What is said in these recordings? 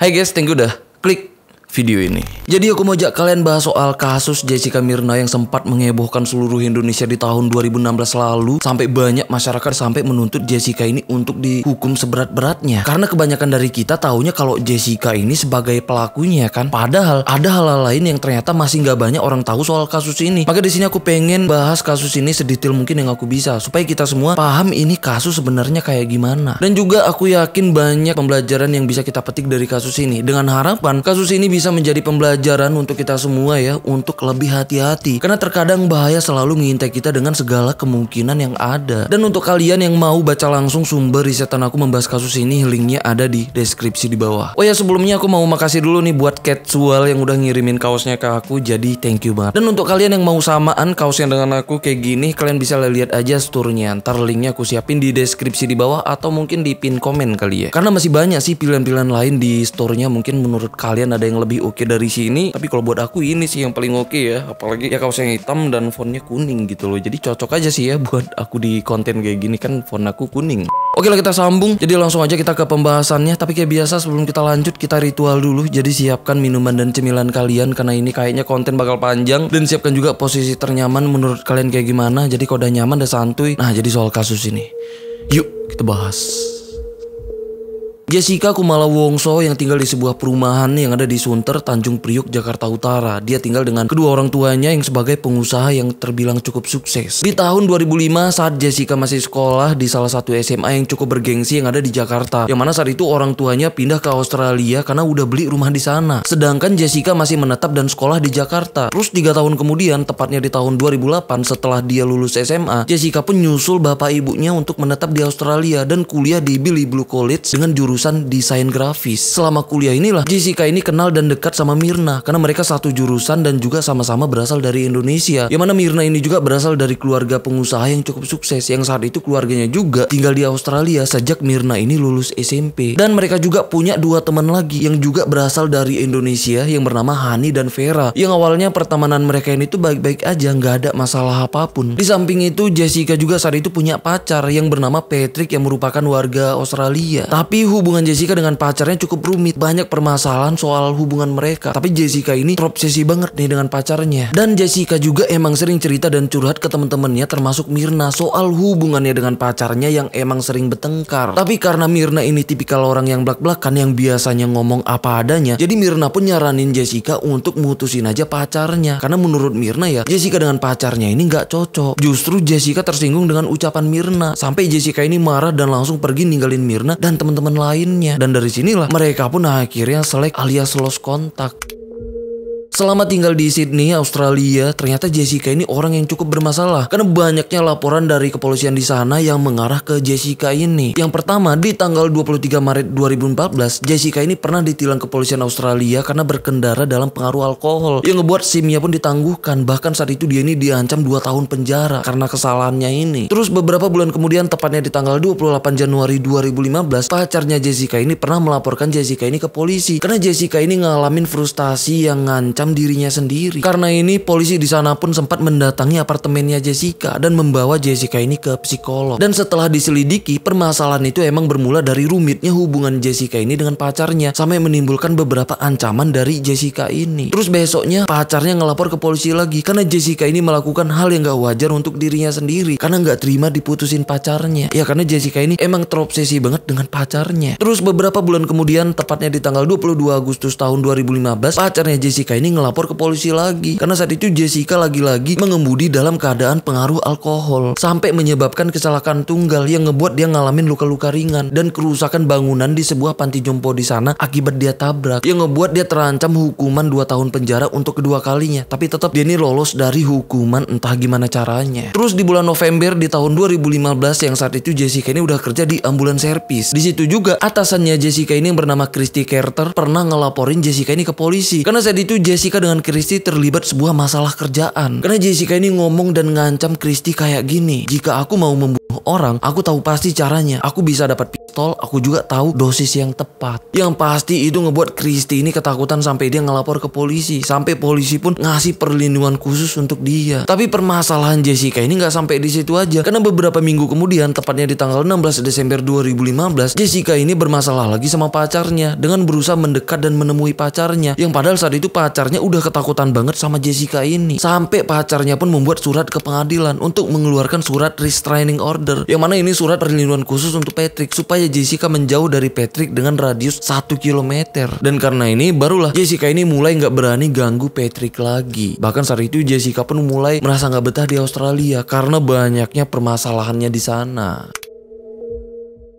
Hai guys, thank you udah klik video ini. Jadi aku mau ajak kalian bahas soal kasus Jessica Mirna yang sempat mengebohkan seluruh Indonesia di tahun 2016 lalu sampai banyak masyarakat sampai menuntut Jessica ini untuk dihukum seberat-beratnya. Karena kebanyakan dari kita tahunya kalau Jessica ini sebagai pelakunya kan. Padahal ada hal-hal lain yang ternyata masih nggak banyak orang tahu soal kasus ini. Maka di sini aku pengen bahas kasus ini sedetail mungkin yang aku bisa supaya kita semua paham ini kasus sebenarnya kayak gimana. Dan juga aku yakin banyak pembelajaran yang bisa kita petik dari kasus ini dengan harapan kasus ini bisa bisa menjadi pembelajaran untuk kita semua ya untuk lebih hati-hati karena terkadang bahaya selalu mengintai kita dengan segala kemungkinan yang ada. Dan untuk kalian yang mau baca langsung sumber risetan aku membahas kasus ini linknya ada di deskripsi di bawah. Oh ya sebelumnya aku mau makasih dulu nih buat casual yang udah ngirimin kaosnya ke aku jadi thank you banget. Dan untuk kalian yang mau samaan kaosnya dengan aku kayak gini kalian bisa lihat aja store-nya. Ntar linknya aku siapin di deskripsi di bawah atau mungkin di pin komen kali ya. Karena masih banyak sih pilihan-pilihan lain di store-nya mungkin menurut kalian ada yang lebih lebih oke okay dari sini tapi kalau buat aku ini sih yang paling oke okay ya apalagi ya kaosnya hitam dan fontnya kuning gitu loh jadi cocok aja sih ya buat aku di konten kayak gini kan font aku kuning Oke lah kita sambung Jadi langsung aja kita ke pembahasannya Tapi kayak biasa sebelum kita lanjut kita ritual dulu Jadi siapkan minuman dan cemilan kalian Karena ini kayaknya konten bakal panjang Dan siapkan juga posisi ternyaman menurut kalian kayak gimana Jadi kalau udah nyaman udah santuy Nah jadi soal kasus ini Yuk kita bahas Jessica Kumala Wongso yang tinggal di sebuah perumahan yang ada di Sunter, Tanjung Priuk, Jakarta Utara. Dia tinggal dengan kedua orang tuanya yang sebagai pengusaha yang terbilang cukup sukses. Di tahun 2005 saat Jessica masih sekolah di salah satu SMA yang cukup bergengsi yang ada di Jakarta. Yang mana saat itu orang tuanya pindah ke Australia karena udah beli rumah di sana. Sedangkan Jessica masih menetap dan sekolah di Jakarta. Terus tiga tahun kemudian, tepatnya di tahun 2008 setelah dia lulus SMA, Jessica pun nyusul bapak ibunya untuk menetap di Australia dan kuliah di Billy Blue College dengan jurusan jurusan desain grafis. Selama kuliah inilah Jessica ini kenal dan dekat sama Mirna karena mereka satu jurusan dan juga sama-sama berasal dari Indonesia. Yang mana Mirna ini juga berasal dari keluarga pengusaha yang cukup sukses yang saat itu keluarganya juga tinggal di Australia sejak Mirna ini lulus SMP. Dan mereka juga punya dua teman lagi yang juga berasal dari Indonesia yang bernama Hani dan Vera. Yang awalnya pertemanan mereka ini tuh baik-baik aja nggak ada masalah apapun. Di samping itu Jessica juga saat itu punya pacar yang bernama Patrick yang merupakan warga Australia. Tapi hubungan Hubungan Jessica dengan pacarnya cukup rumit, banyak permasalahan soal hubungan mereka. Tapi Jessica ini terobsesi banget nih dengan pacarnya. Dan Jessica juga emang sering cerita dan curhat ke teman-temannya termasuk Mirna soal hubungannya dengan pacarnya yang emang sering bertengkar. Tapi karena Mirna ini tipikal orang yang blak-blakan yang biasanya ngomong apa adanya, jadi Mirna pun nyaranin Jessica untuk mutusin aja pacarnya. Karena menurut Mirna ya, Jessica dengan pacarnya ini nggak cocok. Justru Jessica tersinggung dengan ucapan Mirna sampai Jessica ini marah dan langsung pergi ninggalin Mirna dan teman-teman lain lainnya. Dan dari sinilah mereka pun akhirnya selek alias lost kontak. Selama tinggal di Sydney, Australia, ternyata Jessica ini orang yang cukup bermasalah karena banyaknya laporan dari kepolisian di sana yang mengarah ke Jessica ini. Yang pertama, di tanggal 23 Maret 2014, Jessica ini pernah ditilang kepolisian Australia karena berkendara dalam pengaruh alkohol yang ngebuat SIM-nya pun ditangguhkan. Bahkan saat itu dia ini diancam 2 tahun penjara karena kesalahannya ini. Terus beberapa bulan kemudian, tepatnya di tanggal 28 Januari 2015, pacarnya Jessica ini pernah melaporkan Jessica ini ke polisi karena Jessica ini ngalamin frustasi yang ngancam dalam dirinya sendiri. Karena ini polisi di sana pun sempat mendatangi apartemennya Jessica dan membawa Jessica ini ke psikolog. Dan setelah diselidiki, permasalahan itu emang bermula dari rumitnya hubungan Jessica ini dengan pacarnya sampai menimbulkan beberapa ancaman dari Jessica ini. Terus besoknya pacarnya ngelapor ke polisi lagi karena Jessica ini melakukan hal yang gak wajar untuk dirinya sendiri karena nggak terima diputusin pacarnya. Ya karena Jessica ini emang terobsesi banget dengan pacarnya. Terus beberapa bulan kemudian tepatnya di tanggal 22 Agustus tahun 2015 pacarnya Jessica ini ngelapor ke polisi lagi. Karena saat itu Jessica lagi-lagi mengemudi dalam keadaan pengaruh alkohol. Sampai menyebabkan kecelakaan tunggal yang ngebuat dia ngalamin luka-luka ringan. Dan kerusakan bangunan di sebuah panti jompo di sana akibat dia tabrak. Yang ngebuat dia terancam hukuman 2 tahun penjara untuk kedua kalinya. Tapi tetap dia ini lolos dari hukuman entah gimana caranya. Terus di bulan November di tahun 2015 yang saat itu Jessica ini udah kerja di ambulan servis Di situ juga atasannya Jessica ini yang bernama Christy Carter pernah ngelaporin Jessica ini ke polisi. Karena saat itu Jessica Jessica dengan Christy terlibat sebuah masalah kerjaan. Karena Jessica ini ngomong dan ngancam Christy kayak gini. Jika aku mau membuat orang, aku tahu pasti caranya. Aku bisa dapat pistol, aku juga tahu dosis yang tepat. Yang pasti itu ngebuat Kristi ini ketakutan sampai dia ngelapor ke polisi. Sampai polisi pun ngasih perlindungan khusus untuk dia. Tapi permasalahan Jessica ini nggak sampai di situ aja. Karena beberapa minggu kemudian, tepatnya di tanggal 16 Desember 2015, Jessica ini bermasalah lagi sama pacarnya dengan berusaha mendekat dan menemui pacarnya. Yang padahal saat itu pacarnya udah ketakutan banget sama Jessica ini. Sampai pacarnya pun membuat surat ke pengadilan untuk mengeluarkan surat restraining order Murder. Yang mana ini surat perlindungan khusus untuk Patrick supaya Jessica menjauh dari Patrick dengan radius 1 km. Dan karena ini barulah Jessica ini mulai nggak berani ganggu Patrick lagi. Bahkan saat itu Jessica pun mulai merasa nggak betah di Australia karena banyaknya permasalahannya di sana.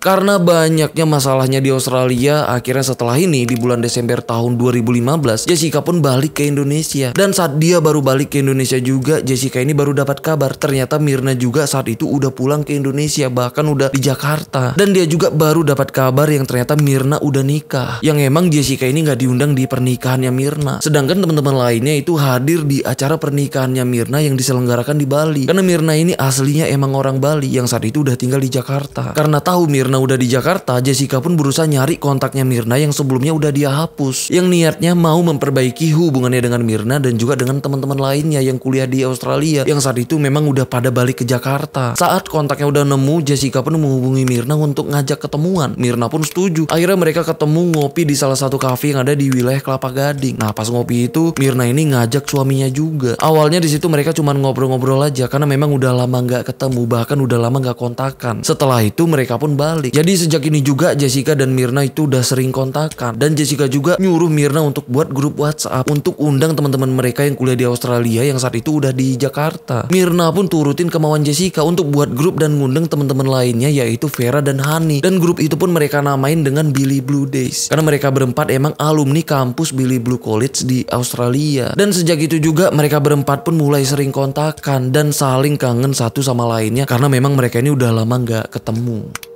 Karena banyaknya masalahnya di Australia, akhirnya setelah ini di bulan Desember tahun 2015, Jessica pun balik ke Indonesia. Dan saat dia baru balik ke Indonesia juga, Jessica ini baru dapat kabar ternyata Mirna juga saat itu udah pulang ke Indonesia, bahkan udah di Jakarta. Dan dia juga baru dapat kabar yang ternyata Mirna udah nikah. Yang emang Jessica ini nggak diundang di pernikahannya Mirna. Sedangkan teman-teman lainnya itu hadir di acara pernikahannya Mirna yang diselenggarakan di Bali. Karena Mirna ini aslinya emang orang Bali yang saat itu udah tinggal di Jakarta. Karena tahu Mirna Mirna udah di Jakarta, Jessica pun berusaha nyari kontaknya Mirna yang sebelumnya udah dia hapus. Yang niatnya mau memperbaiki hubungannya dengan Mirna dan juga dengan teman-teman lainnya yang kuliah di Australia yang saat itu memang udah pada balik ke Jakarta. Saat kontaknya udah nemu, Jessica pun menghubungi Mirna untuk ngajak ketemuan. Mirna pun setuju. Akhirnya mereka ketemu ngopi di salah satu kafe yang ada di wilayah Kelapa Gading. Nah pas ngopi itu Mirna ini ngajak suaminya juga. Awalnya di situ mereka cuma ngobrol-ngobrol aja karena memang udah lama nggak ketemu bahkan udah lama nggak kontakan. Setelah itu mereka pun balik jadi sejak ini juga Jessica dan Mirna itu udah sering kontakan dan Jessica juga nyuruh Mirna untuk buat grup WhatsApp untuk undang teman-teman mereka yang kuliah di Australia yang saat itu udah di Jakarta. Mirna pun turutin kemauan Jessica untuk buat grup dan ngundang teman-teman lainnya yaitu Vera dan Hani dan grup itu pun mereka namain dengan Billy Blue Days karena mereka berempat emang alumni kampus Billy Blue College di Australia dan sejak itu juga mereka berempat pun mulai sering kontakan dan saling kangen satu sama lainnya karena memang mereka ini udah lama nggak ketemu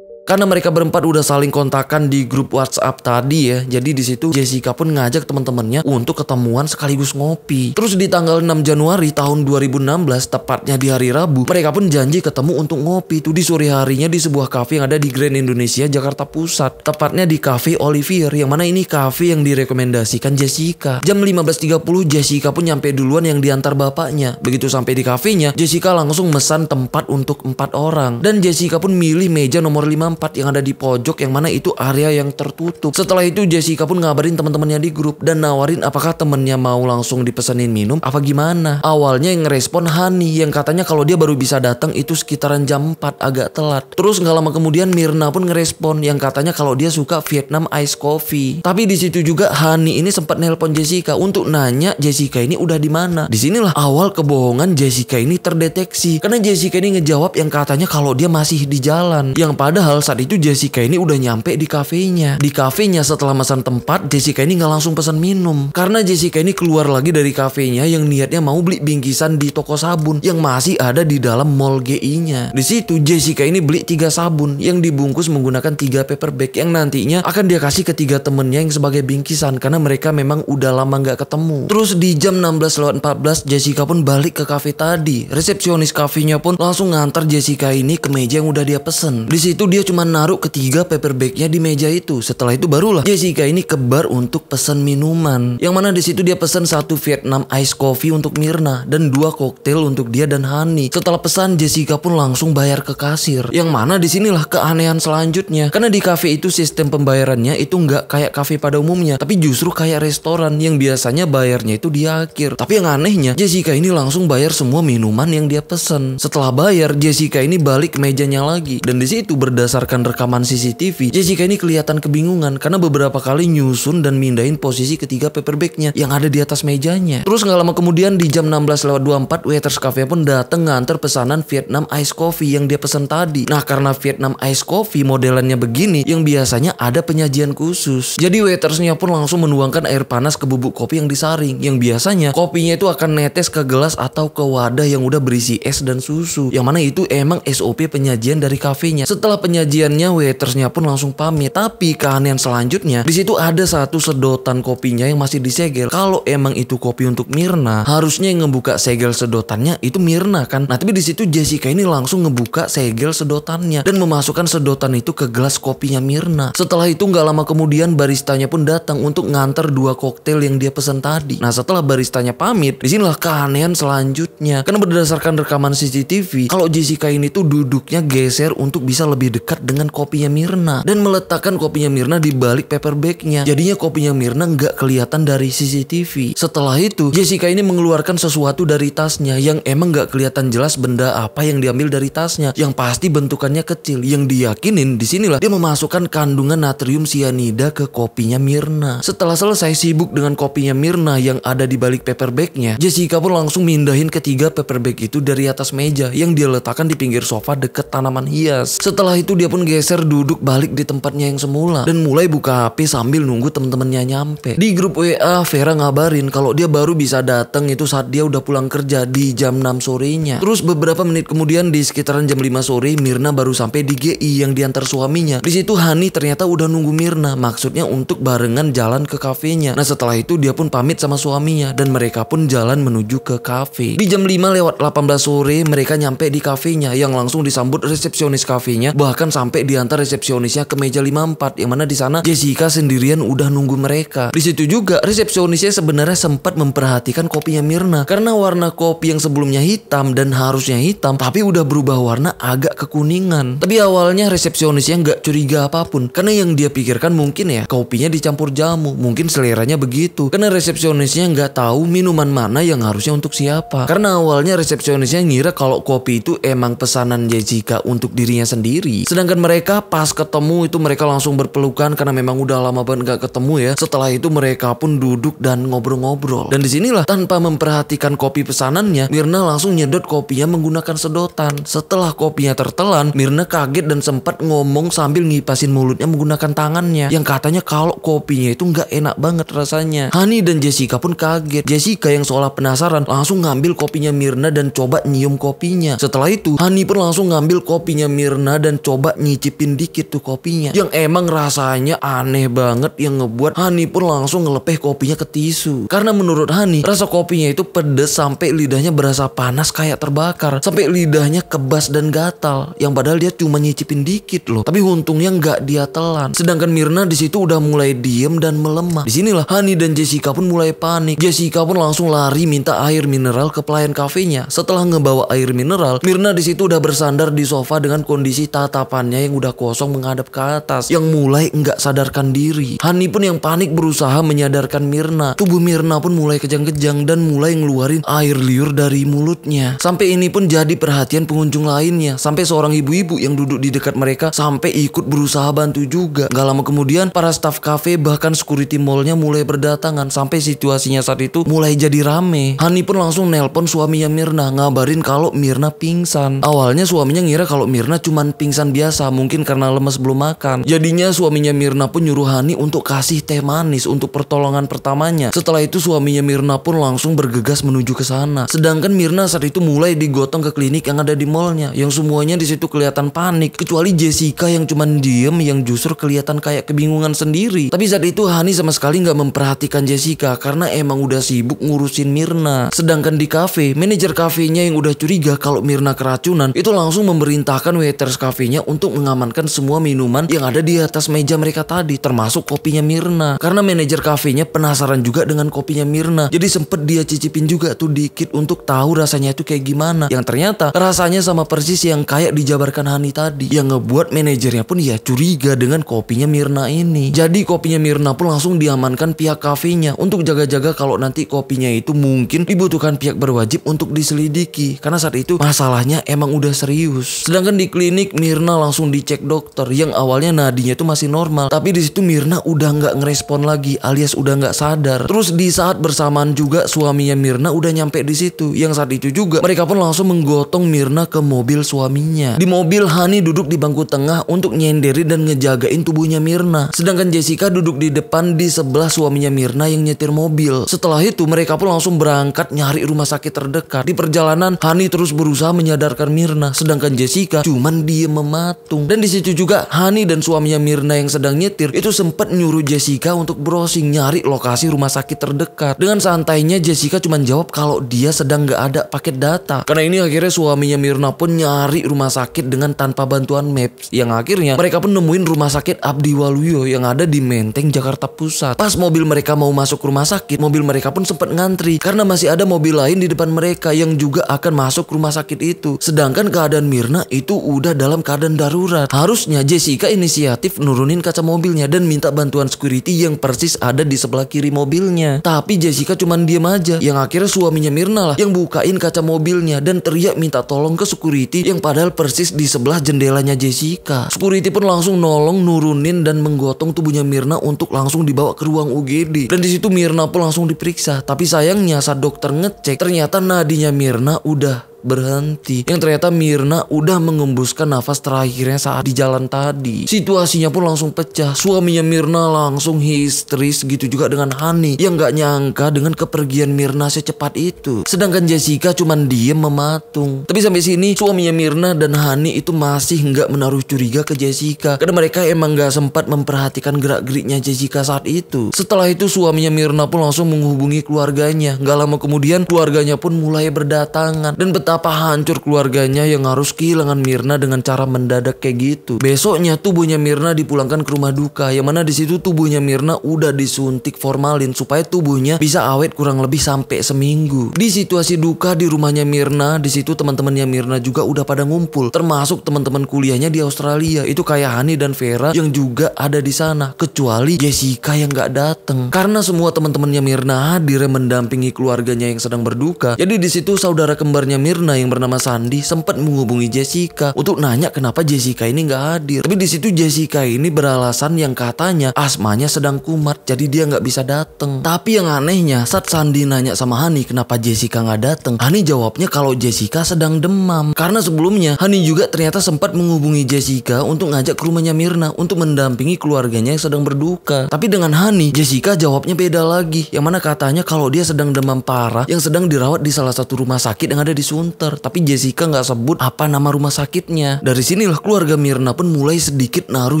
karena mereka berempat udah saling kontakan di grup WhatsApp tadi ya. Jadi di situ Jessica pun ngajak teman-temannya untuk ketemuan sekaligus ngopi. Terus di tanggal 6 Januari tahun 2016 tepatnya di hari Rabu, mereka pun janji ketemu untuk ngopi tuh di sore harinya di sebuah kafe yang ada di Grand Indonesia Jakarta Pusat. Tepatnya di Cafe Olivier yang mana ini kafe yang direkomendasikan Jessica. Jam 15.30 Jessica pun nyampe duluan yang diantar bapaknya. Begitu sampai di kafenya, Jessica langsung mesan tempat untuk empat orang dan Jessica pun milih meja nomor 5 tempat yang ada di pojok yang mana itu area yang tertutup. Setelah itu Jessica pun ngabarin teman-temannya di grup dan nawarin apakah temennya mau langsung dipesenin minum apa gimana. Awalnya yang ngerespon Hani yang katanya kalau dia baru bisa datang itu sekitaran jam 4 agak telat. Terus nggak lama kemudian Mirna pun ngerespon yang katanya kalau dia suka Vietnam Ice Coffee. Tapi di situ juga Hani ini sempat nelpon Jessica untuk nanya Jessica ini udah di mana. Disinilah awal kebohongan Jessica ini terdeteksi karena Jessica ini ngejawab yang katanya kalau dia masih di jalan. Yang padahal saat itu Jessica ini udah nyampe di kafenya. Di kafenya setelah pesan tempat, Jessica ini nggak langsung pesan minum. Karena Jessica ini keluar lagi dari kafenya yang niatnya mau beli bingkisan di toko sabun yang masih ada di dalam mall GI-nya. Di situ Jessica ini beli tiga sabun yang dibungkus menggunakan tiga paper bag yang nantinya akan dia kasih ke tiga temennya yang sebagai bingkisan karena mereka memang udah lama nggak ketemu. Terus di jam 16.14 Jessica pun balik ke kafe tadi. Resepsionis kafenya pun langsung ngantar Jessica ini ke meja yang udah dia pesen. Di situ dia cuma menaruh ketiga paper bagnya di meja itu. Setelah itu barulah Jessica ini ke bar untuk pesan minuman. Yang mana di situ dia pesan satu Vietnam ice coffee untuk Mirna dan dua koktail untuk dia dan Hani. Setelah pesan Jessica pun langsung bayar ke kasir. Yang mana disinilah keanehan selanjutnya. Karena di cafe itu sistem pembayarannya itu nggak kayak cafe pada umumnya, tapi justru kayak restoran yang biasanya bayarnya itu di akhir. Tapi yang anehnya Jessica ini langsung bayar semua minuman yang dia pesan. Setelah bayar Jessica ini balik ke mejanya lagi dan di situ berdasarkan berdasarkan rekaman CCTV, Jessica ini kelihatan kebingungan karena beberapa kali nyusun dan mindahin posisi ketiga paperbacknya yang ada di atas mejanya. Terus nggak lama kemudian di jam 16.24 waiters cafe pun datang nganter pesanan Vietnam Ice Coffee yang dia pesan tadi. Nah karena Vietnam Ice Coffee modelannya begini yang biasanya ada penyajian khusus. Jadi waitersnya pun langsung menuangkan air panas ke bubuk kopi yang disaring. Yang biasanya kopinya itu akan netes ke gelas atau ke wadah yang udah berisi es dan susu. Yang mana itu emang SOP penyajian dari kafenya. Setelah penyajian sajiannya waitersnya pun langsung pamit. Tapi keanehan selanjutnya di situ ada satu sedotan kopinya yang masih disegel. Kalau emang itu kopi untuk Mirna, harusnya yang ngebuka segel sedotannya itu Mirna kan. Nah tapi di situ Jessica ini langsung ngebuka segel sedotannya dan memasukkan sedotan itu ke gelas kopinya Mirna. Setelah itu nggak lama kemudian baristanya pun datang untuk nganter dua koktail yang dia pesan tadi. Nah setelah baristanya pamit, disinilah keanehan selanjutnya. Karena berdasarkan rekaman CCTV, kalau Jessica ini tuh duduknya geser untuk bisa lebih dekat banyak dengan kopinya Mirna dan meletakkan kopinya Mirna di balik paper bagnya. Jadinya kopinya Mirna nggak kelihatan dari CCTV. Setelah itu, Jessica ini mengeluarkan sesuatu dari tasnya yang emang nggak kelihatan jelas benda apa yang diambil dari tasnya. Yang pasti bentukannya kecil. Yang diyakinin disinilah dia memasukkan kandungan natrium cyanida ke kopinya Mirna. Setelah selesai sibuk dengan kopinya Mirna yang ada di balik paper bagnya, Jessica pun langsung mindahin ketiga paper bag itu dari atas meja yang dia letakkan di pinggir sofa deket tanaman hias. Setelah itu dia dia pun geser duduk balik di tempatnya yang semula dan mulai buka HP sambil nunggu temen-temennya nyampe. Di grup WA Vera ngabarin kalau dia baru bisa datang itu saat dia udah pulang kerja di jam 6 sorenya. Terus beberapa menit kemudian di sekitaran jam 5 sore Mirna baru sampai di GI yang diantar suaminya. Di situ Hani ternyata udah nunggu Mirna, maksudnya untuk barengan jalan ke kafenya. Nah setelah itu dia pun pamit sama suaminya dan mereka pun jalan menuju ke kafe. Di jam 5 lewat 18 sore mereka nyampe di kafenya yang langsung disambut resepsionis kafenya bahkan sampai diantar resepsionisnya ke meja 54 yang mana di sana Jessica sendirian udah nunggu mereka. Di situ juga resepsionisnya sebenarnya sempat memperhatikan kopinya Mirna karena warna kopi yang sebelumnya hitam dan harusnya hitam tapi udah berubah warna agak kekuningan. Tapi awalnya resepsionisnya nggak curiga apapun karena yang dia pikirkan mungkin ya kopinya dicampur jamu, mungkin seleranya begitu. Karena resepsionisnya nggak tahu minuman mana yang harusnya untuk siapa. Karena awalnya resepsionisnya ngira kalau kopi itu emang pesanan Jessica untuk dirinya sendiri. sedang Sedangkan mereka pas ketemu itu mereka langsung berpelukan karena memang udah lama banget nggak ketemu ya. Setelah itu mereka pun duduk dan ngobrol-ngobrol. Dan disinilah tanpa memperhatikan kopi pesanannya, Mirna langsung nyedot kopinya menggunakan sedotan. Setelah kopinya tertelan, Mirna kaget dan sempat ngomong sambil ngipasin mulutnya menggunakan tangannya. Yang katanya kalau kopinya itu nggak enak banget rasanya. Hani dan Jessica pun kaget. Jessica yang seolah penasaran langsung ngambil kopinya Mirna dan coba nyium kopinya. Setelah itu, Hani pun langsung ngambil kopinya Mirna dan coba nyicipin dikit tuh kopinya yang emang rasanya aneh banget yang ngebuat Hani pun langsung ngelepeh kopinya ke tisu karena menurut Hani rasa kopinya itu pedes sampai lidahnya berasa panas kayak terbakar sampai lidahnya kebas dan gatal yang padahal dia cuma nyicipin dikit loh tapi untungnya nggak dia telan sedangkan Mirna di situ udah mulai diem dan melemah disinilah Hani dan Jessica pun mulai panik Jessica pun langsung lari minta air mineral ke pelayan kafenya setelah ngebawa air mineral Mirna di situ udah bersandar di sofa dengan kondisi tatapan tangannya yang udah kosong menghadap ke atas yang mulai nggak sadarkan diri. Hani pun yang panik berusaha menyadarkan Mirna. Tubuh Mirna pun mulai kejang-kejang dan mulai ngeluarin air liur dari mulutnya. Sampai ini pun jadi perhatian pengunjung lainnya. Sampai seorang ibu-ibu yang duduk di dekat mereka sampai ikut berusaha bantu juga. Gak lama kemudian para staf kafe bahkan security mallnya mulai berdatangan sampai situasinya saat itu mulai jadi rame. Hani pun langsung nelpon suaminya Mirna ngabarin kalau Mirna pingsan. Awalnya suaminya ngira kalau Mirna cuman pingsan biasa puasa, mungkin karena lemes belum makan. Jadinya suaminya Mirna pun nyuruh Hani untuk kasih teh manis untuk pertolongan pertamanya. Setelah itu suaminya Mirna pun langsung bergegas menuju ke sana. Sedangkan Mirna saat itu mulai digotong ke klinik yang ada di mallnya, yang semuanya di situ kelihatan panik, kecuali Jessica yang cuman diem yang justru kelihatan kayak kebingungan sendiri. Tapi saat itu Hani sama sekali nggak memperhatikan Jessica karena emang udah sibuk ngurusin Mirna. Sedangkan di kafe, manajer kafenya yang udah curiga kalau Mirna keracunan itu langsung memerintahkan waiters kafenya untuk untuk mengamankan semua minuman yang ada di atas meja mereka tadi, termasuk kopinya Mirna. Karena manajer kafenya penasaran juga dengan kopinya Mirna. Jadi sempet dia cicipin juga tuh dikit untuk tahu rasanya itu kayak gimana. Yang ternyata rasanya sama persis yang kayak dijabarkan Hani tadi. Yang ngebuat manajernya pun ya curiga dengan kopinya Mirna ini. Jadi kopinya Mirna pun langsung diamankan pihak kafenya untuk jaga-jaga kalau nanti kopinya itu mungkin dibutuhkan pihak berwajib untuk diselidiki. Karena saat itu masalahnya emang udah serius. Sedangkan di klinik Mirna langsung langsung dicek dokter yang awalnya nadinya itu masih normal tapi di situ Mirna udah nggak ngerespon lagi alias udah nggak sadar terus di saat bersamaan juga suaminya Mirna udah nyampe di situ yang saat itu juga mereka pun langsung menggotong Mirna ke mobil suaminya di mobil Hani duduk di bangku tengah untuk nyenderi dan ngejagain tubuhnya Mirna sedangkan Jessica duduk di depan di sebelah suaminya Mirna yang nyetir mobil setelah itu mereka pun langsung berangkat nyari rumah sakit terdekat di perjalanan Hani terus berusaha menyadarkan Mirna sedangkan Jessica cuman dia memat patung. Dan di situ juga Hani dan suaminya Mirna yang sedang nyetir itu sempat nyuruh Jessica untuk browsing nyari lokasi rumah sakit terdekat. Dengan santainya Jessica cuma jawab kalau dia sedang gak ada paket data. Karena ini akhirnya suaminya Mirna pun nyari rumah sakit dengan tanpa bantuan maps. Yang akhirnya mereka pun nemuin rumah sakit Abdi Waluyo yang ada di Menteng Jakarta Pusat. Pas mobil mereka mau masuk rumah sakit, mobil mereka pun sempat ngantri karena masih ada mobil lain di depan mereka yang juga akan masuk rumah sakit itu. Sedangkan keadaan Mirna itu udah dalam keadaan darurat. Harusnya Jessica inisiatif nurunin kaca mobilnya dan minta bantuan security yang persis ada di sebelah kiri mobilnya. Tapi Jessica cuman diem aja. Yang akhirnya suaminya Mirna lah yang bukain kaca mobilnya dan teriak minta tolong ke security yang padahal persis di sebelah jendelanya Jessica. Security pun langsung nolong nurunin dan menggotong tubuhnya Mirna untuk langsung dibawa ke ruang UGD. Dan di Mirna pun langsung diperiksa. Tapi sayangnya saat dokter ngecek ternyata nadinya Mirna udah berhenti. Yang ternyata Mirna udah mengembuskan nafas terakhirnya saat di jalan tadi. Situasinya pun langsung pecah. Suaminya Mirna langsung histeris gitu juga dengan Hani yang gak nyangka dengan kepergian Mirna secepat itu. Sedangkan Jessica cuman diem mematung. Tapi sampai sini suaminya Mirna dan Hani itu masih nggak menaruh curiga ke Jessica karena mereka emang gak sempat memperhatikan gerak-geriknya Jessica saat itu. Setelah itu suaminya Mirna pun langsung menghubungi keluarganya. Gak lama kemudian keluarganya pun mulai berdatangan dan Betapa hancur keluarganya yang harus kehilangan Mirna dengan cara mendadak kayak gitu. Besoknya tubuhnya Mirna dipulangkan ke rumah duka yang mana di situ tubuhnya Mirna udah disuntik formalin supaya tubuhnya bisa awet kurang lebih sampai seminggu. Di situasi duka di rumahnya Mirna, di situ teman-temannya Mirna juga udah pada ngumpul, termasuk teman-teman kuliahnya di Australia. Itu kayak Hani dan Vera yang juga ada di sana, kecuali Jessica yang gak datang. Karena semua teman-temannya Mirna hadir mendampingi keluarganya yang sedang berduka. Jadi di situ saudara kembarnya Mirna Mirna yang bernama Sandi sempat menghubungi Jessica untuk nanya kenapa Jessica ini nggak hadir. Tapi di situ Jessica ini beralasan yang katanya asmanya sedang kumat jadi dia nggak bisa datang. Tapi yang anehnya saat Sandi nanya sama Hani kenapa Jessica nggak datang, Hani jawabnya kalau Jessica sedang demam. Karena sebelumnya Hani juga ternyata sempat menghubungi Jessica untuk ngajak ke rumahnya Mirna untuk mendampingi keluarganya yang sedang berduka. Tapi dengan Hani, Jessica jawabnya beda lagi. Yang mana katanya kalau dia sedang demam parah yang sedang dirawat di salah satu rumah sakit yang ada di Sun counter. Tapi Jessica nggak sebut apa nama rumah sakitnya. Dari sinilah keluarga Mirna pun mulai sedikit naruh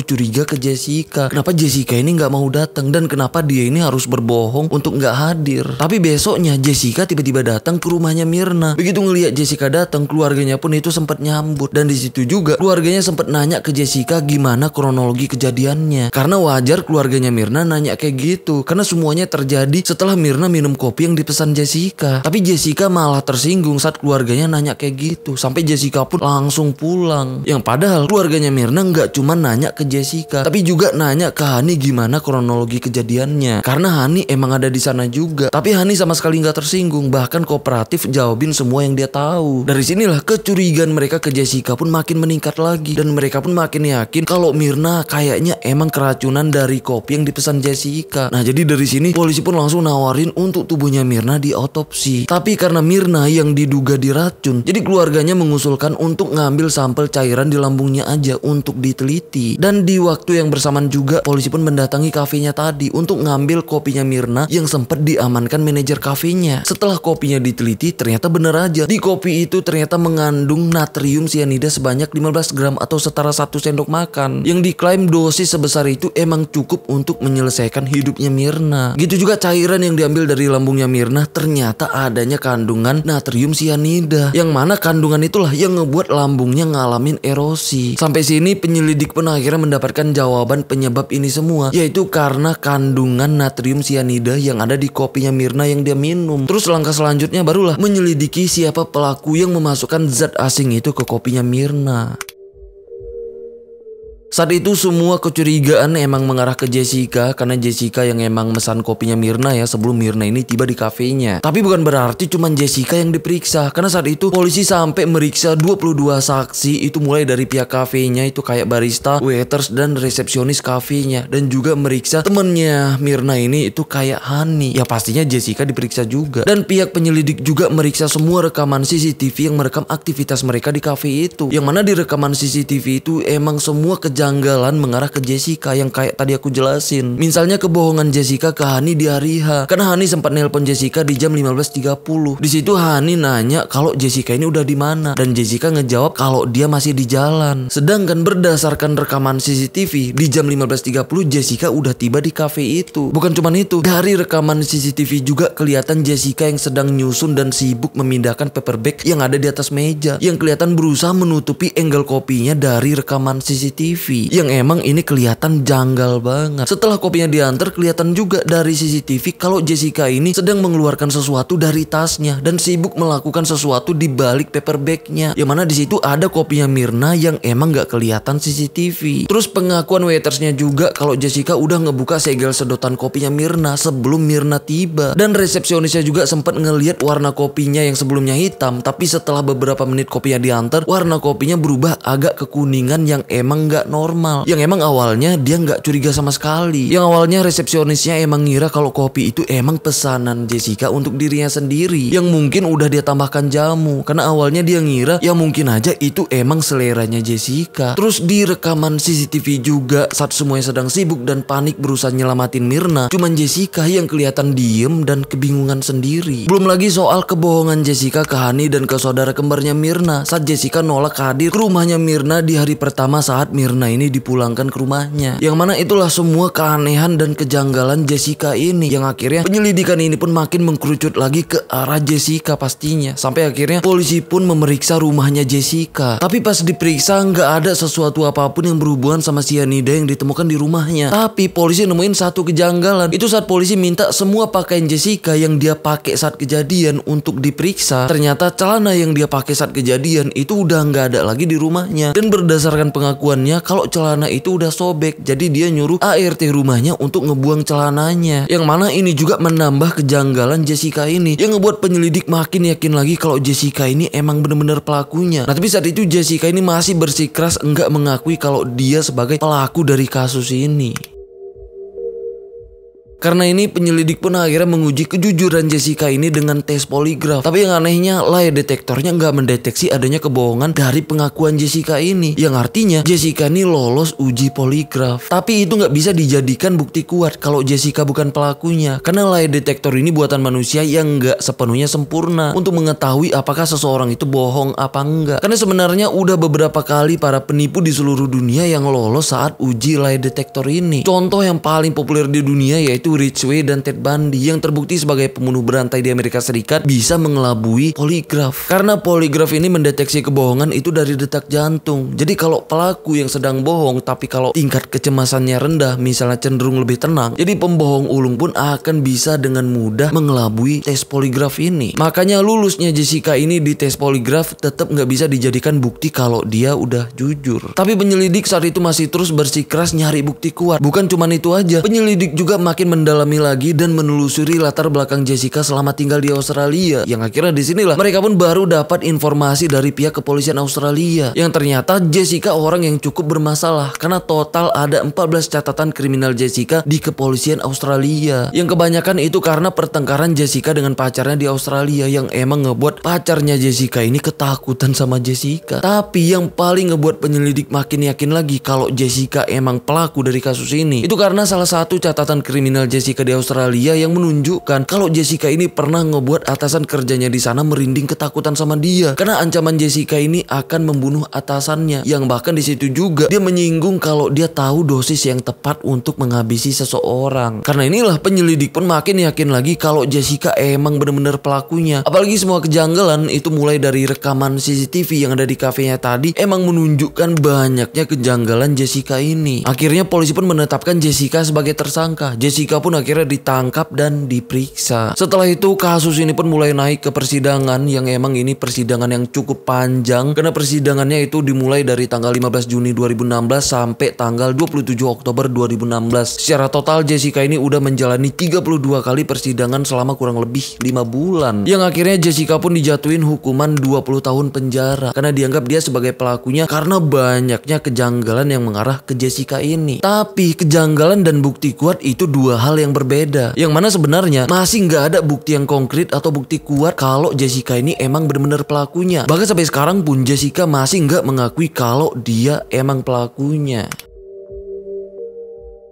curiga ke Jessica. Kenapa Jessica ini nggak mau datang dan kenapa dia ini harus berbohong untuk nggak hadir. Tapi besoknya Jessica tiba-tiba datang ke rumahnya Mirna. Begitu ngelihat Jessica datang, keluarganya pun itu sempat nyambut dan disitu juga keluarganya sempat nanya ke Jessica gimana kronologi kejadiannya. Karena wajar keluarganya Mirna nanya kayak gitu karena semuanya terjadi setelah Mirna minum kopi yang dipesan Jessica. Tapi Jessica malah tersinggung saat keluarganya keluarganya nanya kayak gitu sampai Jessica pun langsung pulang yang padahal keluarganya Mirna nggak cuma nanya ke Jessica tapi juga nanya ke Hani gimana kronologi kejadiannya karena Hani emang ada di sana juga tapi Hani sama sekali nggak tersinggung bahkan kooperatif jawabin semua yang dia tahu dari sinilah kecurigaan mereka ke Jessica pun makin meningkat lagi dan mereka pun makin yakin kalau Mirna kayaknya emang keracunan dari kopi yang dipesan Jessica nah jadi dari sini polisi pun langsung nawarin untuk tubuhnya Mirna di otopsi. tapi karena Mirna yang diduga dirasa beracun. Jadi keluarganya mengusulkan untuk ngambil sampel cairan di lambungnya aja untuk diteliti. Dan di waktu yang bersamaan juga polisi pun mendatangi kafenya tadi untuk ngambil kopinya Mirna yang sempat diamankan manajer kafenya. Setelah kopinya diteliti ternyata bener aja. Di kopi itu ternyata mengandung natrium sianida sebanyak 15 gram atau setara satu sendok makan. Yang diklaim dosis sebesar itu emang cukup untuk menyelesaikan hidupnya Mirna. Gitu juga cairan yang diambil dari lambungnya Mirna ternyata adanya kandungan natrium sianida Iya. Yang mana kandungan itulah yang ngebuat lambungnya ngalamin erosi. Sampai sini penyelidik pun akhirnya mendapatkan jawaban penyebab ini semua, yaitu karena kandungan natrium sianida yang ada di kopinya Mirna yang dia minum. Terus langkah selanjutnya barulah menyelidiki siapa pelaku yang memasukkan zat asing itu ke kopinya Mirna. Saat itu semua kecurigaan emang mengarah ke Jessica karena Jessica yang emang mesan kopinya Mirna ya sebelum Mirna ini tiba di kafenya. Tapi bukan berarti cuman Jessica yang diperiksa karena saat itu polisi sampai meriksa 22 saksi itu mulai dari pihak kafenya itu kayak barista, waiters dan resepsionis kafenya dan juga meriksa temennya Mirna ini itu kayak Hani. Ya pastinya Jessica diperiksa juga dan pihak penyelidik juga meriksa semua rekaman CCTV yang merekam aktivitas mereka di kafe itu. Yang mana di rekaman CCTV itu emang semua kejadian kejanggalan mengarah ke Jessica yang kayak tadi aku jelasin. Misalnya kebohongan Jessica ke Hani di hari H. Karena Hani sempat nelpon Jessica di jam 15.30. Di situ Hani nanya kalau Jessica ini udah di mana dan Jessica ngejawab kalau dia masih di jalan. Sedangkan berdasarkan rekaman CCTV di jam 15.30 Jessica udah tiba di cafe itu. Bukan cuma itu, dari rekaman CCTV juga kelihatan Jessica yang sedang nyusun dan sibuk memindahkan paper bag yang ada di atas meja yang kelihatan berusaha menutupi angle kopinya dari rekaman CCTV yang emang ini kelihatan janggal banget. Setelah kopinya diantar kelihatan juga dari CCTV kalau Jessica ini sedang mengeluarkan sesuatu dari tasnya dan sibuk melakukan sesuatu di balik paperbacknya. Yang mana di situ ada kopinya Mirna yang emang nggak kelihatan CCTV. Terus pengakuan waitersnya juga kalau Jessica udah ngebuka segel sedotan kopinya Mirna sebelum Mirna tiba. Dan resepsionisnya juga sempat ngeliat warna kopinya yang sebelumnya hitam tapi setelah beberapa menit kopinya diantar warna kopinya berubah agak kekuningan yang emang nggak normal normal yang emang awalnya dia nggak curiga sama sekali yang awalnya resepsionisnya emang ngira kalau kopi itu emang pesanan Jessica untuk dirinya sendiri yang mungkin udah dia tambahkan jamu karena awalnya dia ngira ya mungkin aja itu emang seleranya Jessica terus di rekaman CCTV juga saat semuanya sedang sibuk dan panik berusaha nyelamatin Mirna cuman Jessica yang kelihatan diem dan kebingungan sendiri belum lagi soal kebohongan Jessica ke Hani dan ke saudara kembarnya Mirna saat Jessica nolak hadir ke rumahnya Mirna di hari pertama saat Mirna Nah, ini dipulangkan ke rumahnya. Yang mana itulah semua keanehan dan kejanggalan Jessica ini yang akhirnya penyelidikan ini pun makin mengkerucut lagi ke arah Jessica pastinya. Sampai akhirnya polisi pun memeriksa rumahnya Jessica. Tapi pas diperiksa nggak ada sesuatu apapun yang berhubungan sama sianida yang ditemukan di rumahnya. Tapi polisi nemuin satu kejanggalan. Itu saat polisi minta semua pakaian Jessica yang dia pakai saat kejadian untuk diperiksa. Ternyata celana yang dia pakai saat kejadian itu udah nggak ada lagi di rumahnya. Dan berdasarkan pengakuannya kalau kalau celana itu udah sobek. Jadi dia nyuruh ART rumahnya untuk ngebuang celananya. Yang mana ini juga menambah kejanggalan Jessica ini. Yang ngebuat penyelidik makin yakin lagi kalau Jessica ini emang bener-bener pelakunya. Nah tapi saat itu Jessica ini masih bersikeras enggak mengakui kalau dia sebagai pelaku dari kasus ini. Karena ini penyelidik pun akhirnya menguji kejujuran Jessica ini dengan tes poligraf. Tapi yang anehnya, lie detektornya nggak mendeteksi adanya kebohongan dari pengakuan Jessica ini. Yang artinya Jessica ini lolos uji poligraf. Tapi itu nggak bisa dijadikan bukti kuat kalau Jessica bukan pelakunya. Karena lie detektor ini buatan manusia yang nggak sepenuhnya sempurna untuk mengetahui apakah seseorang itu bohong apa enggak. Karena sebenarnya udah beberapa kali para penipu di seluruh dunia yang lolos saat uji lie detektor ini. Contoh yang paling populer di dunia yaitu yaitu Ridgway dan Ted Bundy yang terbukti sebagai pembunuh berantai di Amerika Serikat bisa mengelabui poligraf. Karena poligraf ini mendeteksi kebohongan itu dari detak jantung. Jadi kalau pelaku yang sedang bohong tapi kalau tingkat kecemasannya rendah misalnya cenderung lebih tenang, jadi pembohong ulung pun akan bisa dengan mudah mengelabui tes poligraf ini. Makanya lulusnya Jessica ini di tes poligraf tetap nggak bisa dijadikan bukti kalau dia udah jujur. Tapi penyelidik saat itu masih terus bersikeras nyari bukti kuat. Bukan cuma itu aja, penyelidik juga makin mendalami lagi dan menelusuri latar belakang Jessica selama tinggal di Australia. Yang akhirnya di sinilah mereka pun baru dapat informasi dari pihak kepolisian Australia yang ternyata Jessica orang yang cukup bermasalah karena total ada 14 catatan kriminal Jessica di kepolisian Australia. Yang kebanyakan itu karena pertengkaran Jessica dengan pacarnya di Australia yang emang ngebuat pacarnya Jessica ini ketakutan sama Jessica. Tapi yang paling ngebuat penyelidik makin yakin lagi kalau Jessica emang pelaku dari kasus ini. Itu karena salah satu catatan kriminal Jessica di Australia yang menunjukkan kalau Jessica ini pernah ngebuat atasan kerjanya di sana merinding ketakutan sama dia karena ancaman Jessica ini akan membunuh atasannya yang bahkan di situ juga dia menyinggung kalau dia tahu dosis yang tepat untuk menghabisi seseorang. Karena inilah penyelidik pun makin yakin lagi kalau Jessica emang benar-benar pelakunya. Apalagi semua kejanggalan itu mulai dari rekaman CCTV yang ada di kafenya tadi emang menunjukkan banyaknya kejanggalan Jessica ini. Akhirnya polisi pun menetapkan Jessica sebagai tersangka. Jessica pun akhirnya ditangkap dan diperiksa. Setelah itu kasus ini pun mulai naik ke persidangan yang emang ini persidangan yang cukup panjang karena persidangannya itu dimulai dari tanggal 15 Juni 2016 sampai tanggal 27 Oktober 2016. Secara total Jessica ini udah menjalani 32 kali persidangan selama kurang lebih 5 bulan. Yang akhirnya Jessica pun dijatuhin hukuman 20 tahun penjara karena dianggap dia sebagai pelakunya karena banyaknya kejanggalan yang mengarah ke Jessica ini. Tapi kejanggalan dan bukti kuat itu dua hal hal yang berbeda. Yang mana sebenarnya masih nggak ada bukti yang konkret atau bukti kuat kalau Jessica ini emang benar-benar pelakunya. Bahkan sampai sekarang pun Jessica masih nggak mengakui kalau dia emang pelakunya.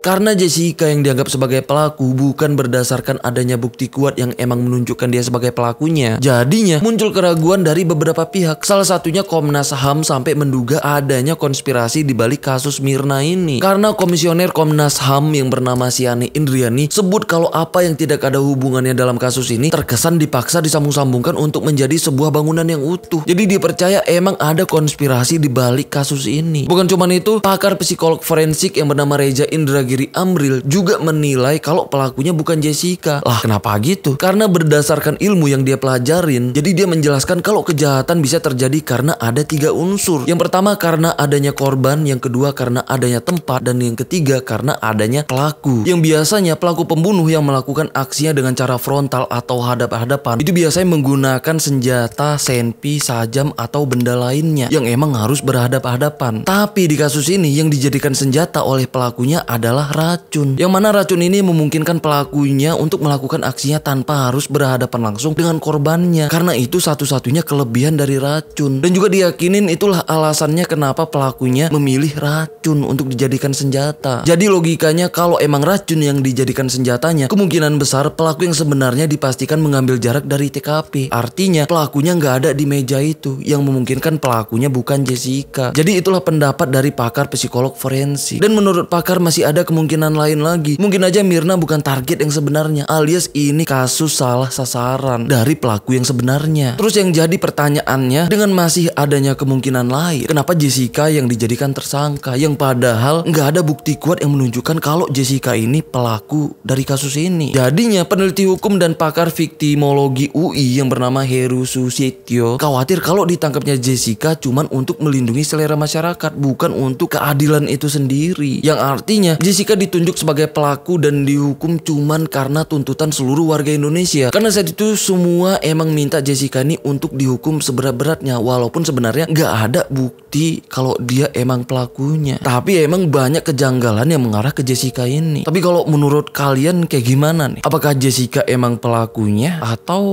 Karena Jessica yang dianggap sebagai pelaku bukan berdasarkan adanya bukti kuat yang emang menunjukkan dia sebagai pelakunya. Jadinya muncul keraguan dari beberapa pihak. Salah satunya Komnas HAM sampai menduga adanya konspirasi di balik kasus Mirna ini. Karena komisioner Komnas HAM yang bernama Siani Indriani sebut kalau apa yang tidak ada hubungannya dalam kasus ini terkesan dipaksa disambung-sambungkan untuk menjadi sebuah bangunan yang utuh. Jadi dipercaya emang ada konspirasi di balik kasus ini. Bukan cuma itu, pakar psikolog forensik yang bernama Reja Indragiri Giri Amril juga menilai kalau pelakunya bukan Jessica. Lah kenapa gitu? Karena berdasarkan ilmu yang dia pelajarin, jadi dia menjelaskan kalau kejahatan bisa terjadi karena ada tiga unsur. Yang pertama karena adanya korban, yang kedua karena adanya tempat, dan yang ketiga karena adanya pelaku. Yang biasanya pelaku pembunuh yang melakukan aksinya dengan cara frontal atau hadap-hadapan, itu biasanya menggunakan senjata, senpi, sajam, atau benda lainnya yang emang harus berhadap-hadapan. Tapi di kasus ini yang dijadikan senjata oleh pelakunya adalah adalah racun, yang mana racun ini memungkinkan pelakunya untuk melakukan aksinya tanpa harus berhadapan langsung dengan korbannya. Karena itu satu-satunya kelebihan dari racun. Dan juga diyakinin itulah alasannya kenapa pelakunya memilih racun untuk dijadikan senjata. Jadi logikanya kalau emang racun yang dijadikan senjatanya, kemungkinan besar pelaku yang sebenarnya dipastikan mengambil jarak dari TKP. Artinya pelakunya nggak ada di meja itu yang memungkinkan pelakunya bukan Jessica. Jadi itulah pendapat dari pakar psikolog forensik. Dan menurut pakar masih ada kemungkinan kemungkinan lain lagi. Mungkin aja Mirna bukan target yang sebenarnya, alias ini kasus salah sasaran dari pelaku yang sebenarnya. Terus yang jadi pertanyaannya, dengan masih adanya kemungkinan lain, kenapa Jessica yang dijadikan tersangka, yang padahal nggak ada bukti kuat yang menunjukkan kalau Jessica ini pelaku dari kasus ini. Jadinya peneliti hukum dan pakar fiktimologi UI yang bernama Heru Susityo khawatir kalau ditangkapnya Jessica cuman untuk melindungi selera masyarakat, bukan untuk keadilan itu sendiri. Yang artinya Jessica ditunjuk sebagai pelaku dan dihukum cuman karena tuntutan seluruh warga Indonesia. Karena saat itu semua emang minta Jessica ini untuk dihukum seberat-beratnya walaupun sebenarnya nggak ada bukti kalau dia emang pelakunya. Tapi emang banyak kejanggalan yang mengarah ke Jessica ini. Tapi kalau menurut kalian kayak gimana nih? Apakah Jessica emang pelakunya atau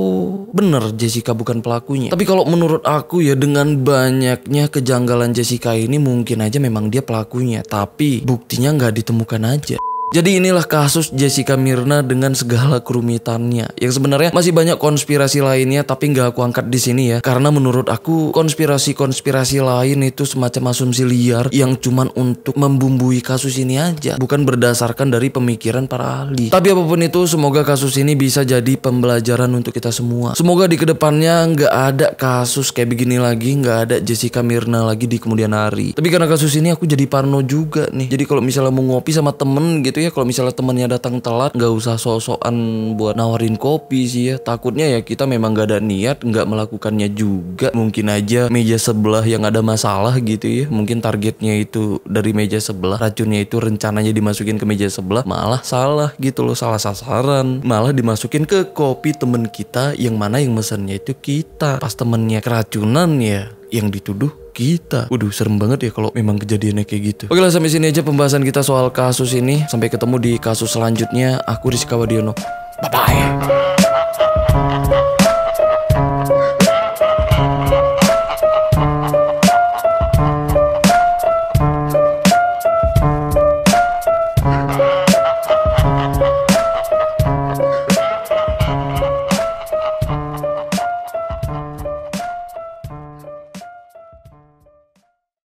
bener Jessica bukan pelakunya? Tapi kalau menurut aku ya dengan banyaknya kejanggalan Jessica ini mungkin aja memang dia pelakunya. Tapi buktinya nggak ditemukan lakukan aja. Jadi inilah kasus Jessica Mirna dengan segala kerumitannya. Yang sebenarnya masih banyak konspirasi lainnya tapi nggak aku angkat di sini ya. Karena menurut aku konspirasi-konspirasi lain itu semacam asumsi liar yang cuman untuk membumbui kasus ini aja. Bukan berdasarkan dari pemikiran para ahli. Tapi apapun itu semoga kasus ini bisa jadi pembelajaran untuk kita semua. Semoga di kedepannya nggak ada kasus kayak begini lagi. Nggak ada Jessica Mirna lagi di kemudian hari. Tapi karena kasus ini aku jadi parno juga nih. Jadi kalau misalnya mau ngopi sama temen gitu ya, ya kalau misalnya temennya datang telat nggak usah sosokan buat nawarin kopi sih ya takutnya ya kita memang gak ada niat nggak melakukannya juga mungkin aja meja sebelah yang ada masalah gitu ya mungkin targetnya itu dari meja sebelah racunnya itu rencananya dimasukin ke meja sebelah malah salah gitu loh salah sasaran malah dimasukin ke kopi temen kita yang mana yang mesennya itu kita pas temennya keracunan ya yang dituduh kita. Waduh, serem banget ya kalau memang kejadiannya kayak gitu. Oke lah, sampai sini aja pembahasan kita soal kasus ini. Sampai ketemu di kasus selanjutnya. Aku Rizka Wadiono. Bye-bye.